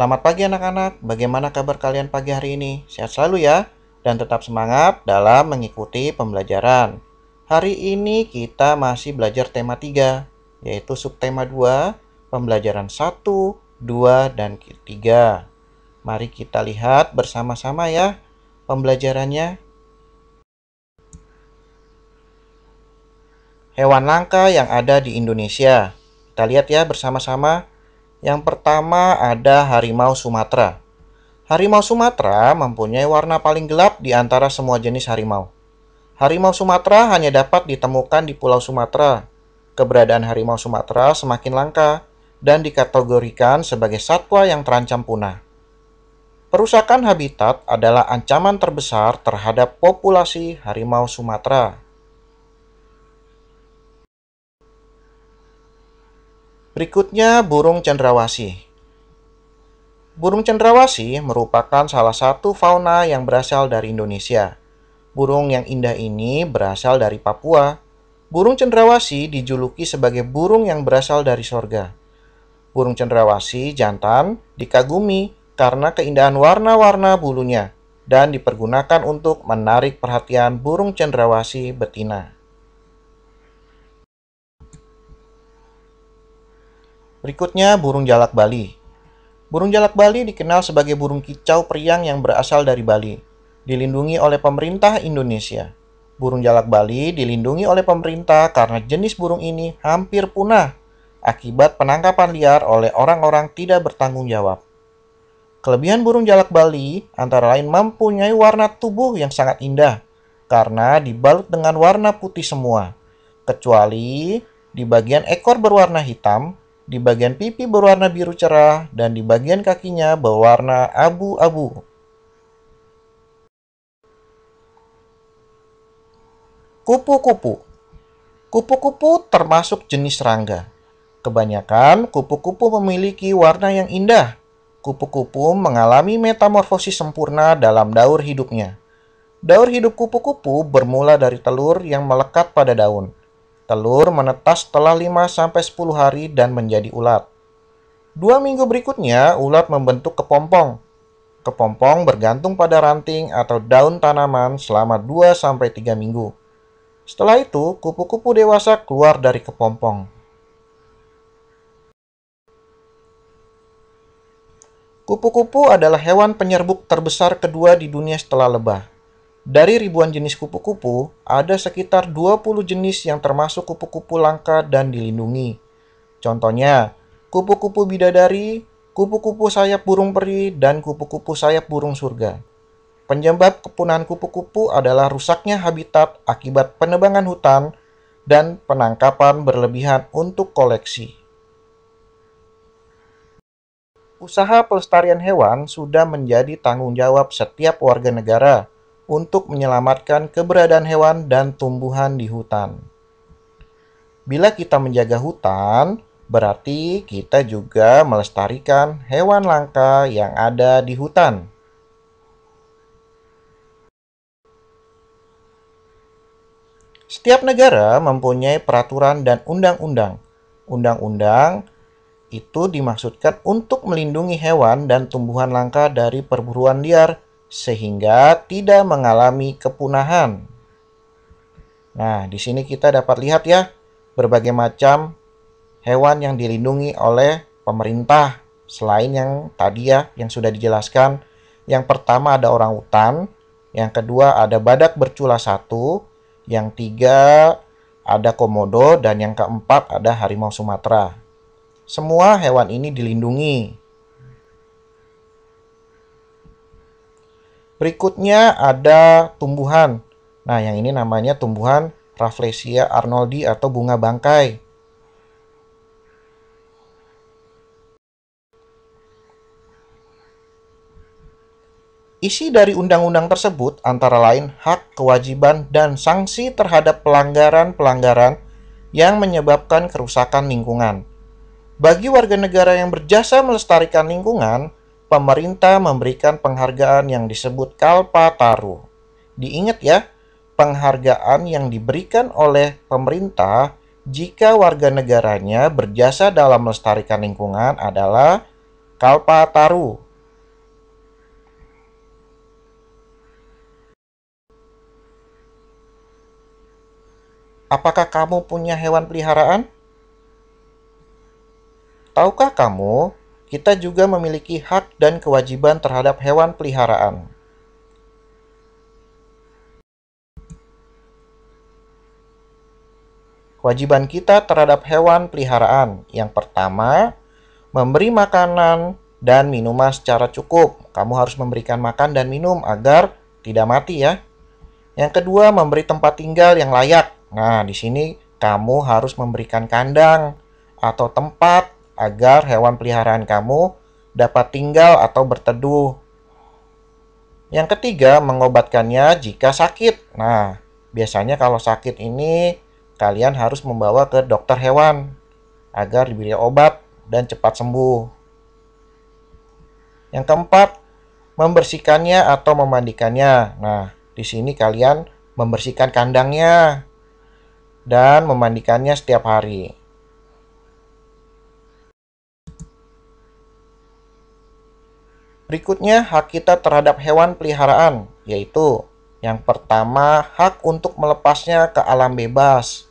Selamat pagi anak-anak, bagaimana kabar kalian pagi hari ini? Sehat selalu ya, dan tetap semangat dalam mengikuti pembelajaran. Hari ini kita masih belajar tema 3, yaitu subtema 2, pembelajaran 1, 2, dan 3. Mari kita lihat bersama-sama ya pembelajarannya. Hewan langka yang ada di Indonesia. Kita lihat ya bersama-sama. Yang pertama ada harimau Sumatera. Harimau Sumatera mempunyai warna paling gelap di antara semua jenis harimau. Harimau Sumatera hanya dapat ditemukan di Pulau Sumatera. Keberadaan harimau Sumatera semakin langka dan dikategorikan sebagai satwa yang terancam punah. Perusakan habitat adalah ancaman terbesar terhadap populasi harimau Sumatera. Berikutnya burung cendrawasi. Burung cendrawasi merupakan salah satu fauna yang berasal dari Indonesia. Burung yang indah ini berasal dari Papua. Burung cendrawasi dijuluki sebagai burung yang berasal dari sorga. Burung cendrawasi jantan dikagumi karena keindahan warna-warna bulunya dan dipergunakan untuk menarik perhatian burung cendrawasi betina. Berikutnya, burung jalak Bali. Burung jalak Bali dikenal sebagai burung kicau periang yang berasal dari Bali. Dilindungi oleh pemerintah Indonesia. Burung jalak Bali dilindungi oleh pemerintah karena jenis burung ini hampir punah akibat penangkapan liar oleh orang-orang tidak bertanggung jawab. Kelebihan burung jalak Bali antara lain mempunyai warna tubuh yang sangat indah karena dibalut dengan warna putih semua, kecuali di bagian ekor berwarna hitam di bagian pipi berwarna biru cerah dan di bagian kakinya berwarna abu-abu. Kupu-kupu Kupu-kupu termasuk jenis serangga. Kebanyakan kupu-kupu memiliki warna yang indah. Kupu-kupu mengalami metamorfosis sempurna dalam daur hidupnya. Daur hidup kupu-kupu bermula dari telur yang melekat pada daun. Telur menetas setelah 5-10 hari dan menjadi ulat. Dua minggu berikutnya, ulat membentuk kepompong. Kepompong bergantung pada ranting atau daun tanaman selama 2-3 minggu. Setelah itu, kupu-kupu dewasa keluar dari kepompong. Kupu-kupu adalah hewan penyerbuk terbesar kedua di dunia setelah lebah. Dari ribuan jenis kupu-kupu, ada sekitar 20 jenis yang termasuk kupu-kupu langka dan dilindungi. Contohnya, kupu-kupu bidadari, kupu-kupu sayap burung peri, dan kupu-kupu sayap burung surga. Penyebab kepunahan kupu-kupu adalah rusaknya habitat akibat penebangan hutan dan penangkapan berlebihan untuk koleksi. Usaha pelestarian hewan sudah menjadi tanggung jawab setiap warga negara untuk menyelamatkan keberadaan hewan dan tumbuhan di hutan. Bila kita menjaga hutan, berarti kita juga melestarikan hewan langka yang ada di hutan. Setiap negara mempunyai peraturan dan undang-undang. Undang-undang itu dimaksudkan untuk melindungi hewan dan tumbuhan langka dari perburuan liar sehingga tidak mengalami kepunahan. Nah, di sini kita dapat lihat ya berbagai macam hewan yang dilindungi oleh pemerintah selain yang tadi ya yang sudah dijelaskan. Yang pertama ada orang hutan, yang kedua ada badak bercula satu, yang tiga ada komodo dan yang keempat ada harimau Sumatera. Semua hewan ini dilindungi Berikutnya ada tumbuhan. Nah, yang ini namanya tumbuhan Rafflesia arnoldi atau bunga bangkai. Isi dari undang-undang tersebut antara lain hak, kewajiban, dan sanksi terhadap pelanggaran-pelanggaran yang menyebabkan kerusakan lingkungan. Bagi warga negara yang berjasa melestarikan lingkungan, pemerintah memberikan penghargaan yang disebut Kalpataru. Diingat ya, penghargaan yang diberikan oleh pemerintah jika warga negaranya berjasa dalam melestarikan lingkungan adalah Kalpataru. Apakah kamu punya hewan peliharaan? Tahukah kamu kita juga memiliki hak dan kewajiban terhadap hewan peliharaan. Kewajiban kita terhadap hewan peliharaan yang pertama, memberi makanan dan minuman secara cukup. Kamu harus memberikan makan dan minum agar tidak mati ya. Yang kedua, memberi tempat tinggal yang layak. Nah, di sini kamu harus memberikan kandang atau tempat agar hewan peliharaan kamu dapat tinggal atau berteduh. Yang ketiga, mengobatkannya jika sakit. Nah, biasanya kalau sakit ini kalian harus membawa ke dokter hewan agar diberi obat dan cepat sembuh. Yang keempat, membersihkannya atau memandikannya. Nah, di sini kalian membersihkan kandangnya dan memandikannya setiap hari. Berikutnya hak kita terhadap hewan peliharaan, yaitu yang pertama hak untuk melepasnya ke alam bebas.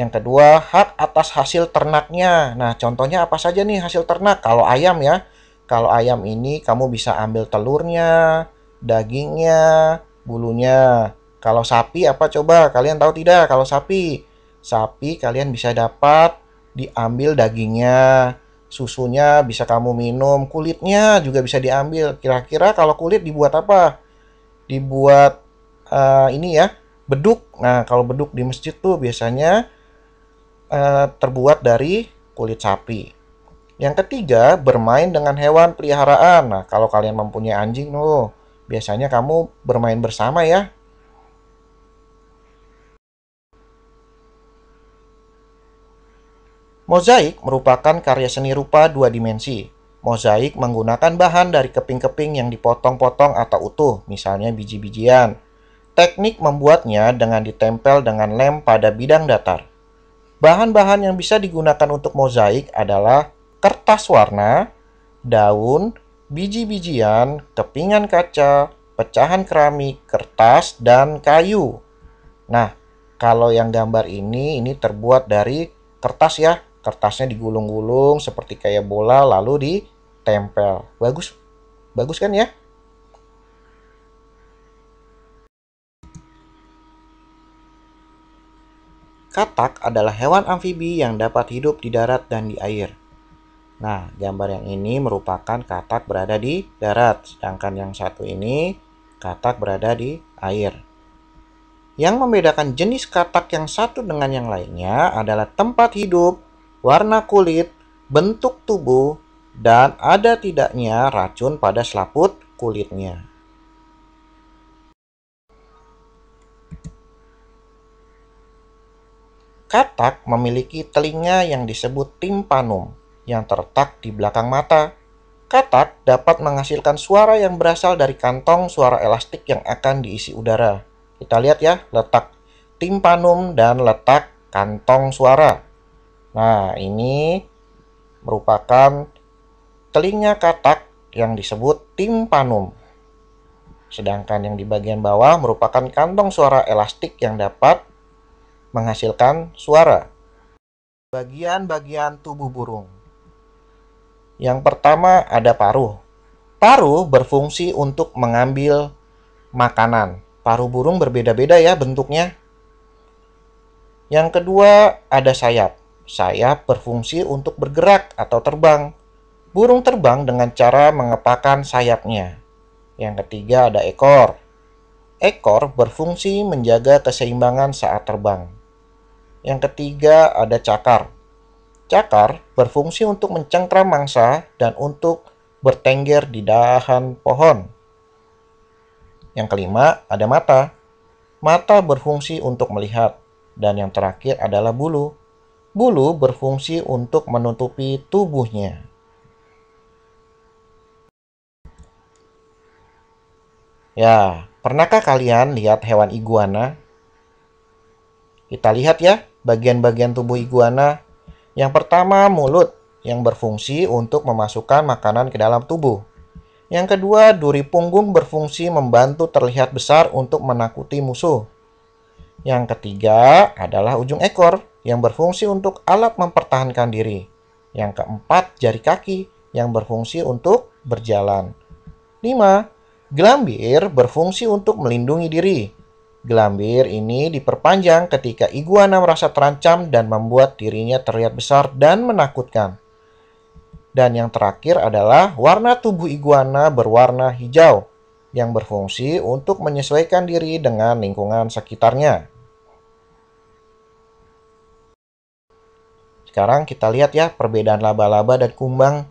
Yang kedua hak atas hasil ternaknya. Nah contohnya apa saja nih hasil ternak? Kalau ayam ya, kalau ayam ini kamu bisa ambil telurnya, dagingnya, bulunya. Kalau sapi apa coba? Kalian tahu tidak kalau sapi? Sapi kalian bisa dapat diambil dagingnya, susunya bisa kamu minum, kulitnya juga bisa diambil. Kira-kira kalau kulit dibuat apa? Dibuat uh, ini ya, beduk. Nah, kalau beduk di masjid tuh biasanya uh, terbuat dari kulit sapi. Yang ketiga, bermain dengan hewan peliharaan. Nah, kalau kalian mempunyai anjing tuh, biasanya kamu bermain bersama ya Mozaik merupakan karya seni rupa dua dimensi. Mozaik menggunakan bahan dari keping-keping yang dipotong-potong atau utuh, misalnya biji-bijian. Teknik membuatnya dengan ditempel dengan lem pada bidang datar. Bahan-bahan yang bisa digunakan untuk mozaik adalah kertas warna, daun, biji-bijian, kepingan kaca, pecahan keramik, kertas, dan kayu. Nah, kalau yang gambar ini, ini terbuat dari kertas ya, kertasnya digulung-gulung seperti kayak bola lalu ditempel. Bagus. Bagus kan ya? Katak adalah hewan amfibi yang dapat hidup di darat dan di air. Nah, gambar yang ini merupakan katak berada di darat, sedangkan yang satu ini katak berada di air. Yang membedakan jenis katak yang satu dengan yang lainnya adalah tempat hidup warna kulit, bentuk tubuh, dan ada tidaknya racun pada selaput kulitnya. Katak memiliki telinga yang disebut timpanum yang terletak di belakang mata. Katak dapat menghasilkan suara yang berasal dari kantong suara elastik yang akan diisi udara. Kita lihat ya, letak timpanum dan letak kantong suara. Nah, ini merupakan telinga katak yang disebut timpanum. Sedangkan yang di bagian bawah merupakan kantong suara elastik yang dapat menghasilkan suara. Bagian-bagian tubuh burung. Yang pertama ada paruh. Paruh berfungsi untuk mengambil makanan. Paruh burung berbeda-beda ya bentuknya. Yang kedua ada sayap. Sayap berfungsi untuk bergerak atau terbang. Burung terbang dengan cara mengepakkan sayapnya. Yang ketiga ada ekor. Ekor berfungsi menjaga keseimbangan saat terbang. Yang ketiga ada cakar. Cakar berfungsi untuk mencengkram mangsa dan untuk bertengger di dahan pohon. Yang kelima ada mata. Mata berfungsi untuk melihat. Dan yang terakhir adalah bulu Bulu berfungsi untuk menutupi tubuhnya. Ya, pernahkah kalian lihat hewan iguana? Kita lihat ya, bagian-bagian tubuh iguana. Yang pertama, mulut yang berfungsi untuk memasukkan makanan ke dalam tubuh. Yang kedua, duri punggung berfungsi membantu terlihat besar untuk menakuti musuh. Yang ketiga adalah ujung ekor yang berfungsi untuk alat mempertahankan diri. Yang keempat, jari kaki yang berfungsi untuk berjalan. Lima Gelambir berfungsi untuk melindungi diri. Gelambir ini diperpanjang ketika iguana merasa terancam dan membuat dirinya terlihat besar dan menakutkan. Dan yang terakhir adalah warna tubuh iguana berwarna hijau yang berfungsi untuk menyesuaikan diri dengan lingkungan sekitarnya. Sekarang kita lihat ya perbedaan laba-laba dan kumbang.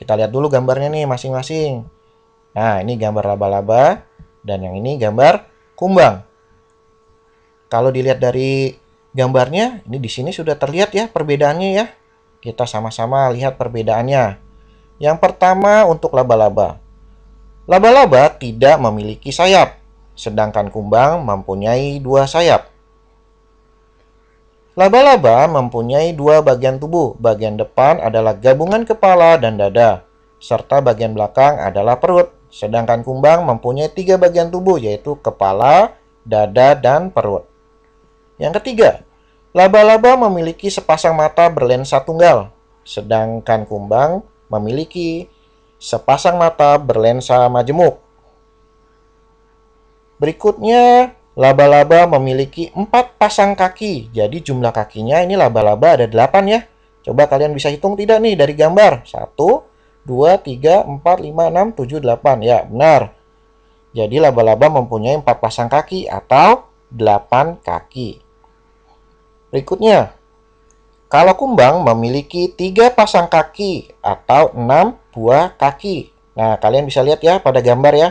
Kita lihat dulu gambarnya nih masing-masing. Nah, ini gambar laba-laba dan yang ini gambar kumbang. Kalau dilihat dari gambarnya, ini di sini sudah terlihat ya perbedaannya ya. Kita sama-sama lihat perbedaannya. Yang pertama untuk laba-laba. Laba-laba tidak memiliki sayap, sedangkan kumbang mempunyai dua sayap. Laba-laba mempunyai dua bagian tubuh. Bagian depan adalah gabungan kepala dan dada, serta bagian belakang adalah perut. Sedangkan kumbang mempunyai tiga bagian tubuh, yaitu kepala, dada, dan perut. Yang ketiga, laba-laba memiliki sepasang mata berlensa tunggal, sedangkan kumbang memiliki sepasang mata berlensa majemuk. Berikutnya, laba-laba memiliki empat pasang kaki. Jadi jumlah kakinya ini laba-laba ada delapan ya. Coba kalian bisa hitung tidak nih dari gambar. Satu, dua, tiga, empat, lima, enam, tujuh, delapan. Ya, benar. Jadi laba-laba mempunyai empat pasang kaki atau delapan kaki. Berikutnya, kalau kumbang memiliki tiga pasang kaki atau enam dua kaki. Nah, kalian bisa lihat ya pada gambar ya.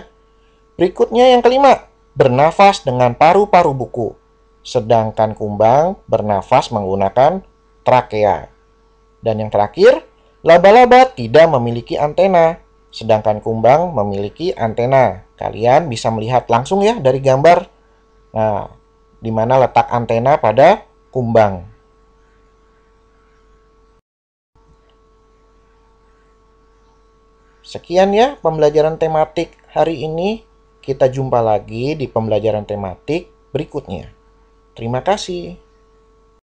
Berikutnya yang kelima, bernafas dengan paru-paru buku. Sedangkan kumbang bernafas menggunakan trakea. Dan yang terakhir, laba-laba tidak memiliki antena, sedangkan kumbang memiliki antena. Kalian bisa melihat langsung ya dari gambar. Nah, di mana letak antena pada kumbang. Sekian ya pembelajaran tematik hari ini. Kita jumpa lagi di pembelajaran tematik berikutnya. Terima kasih.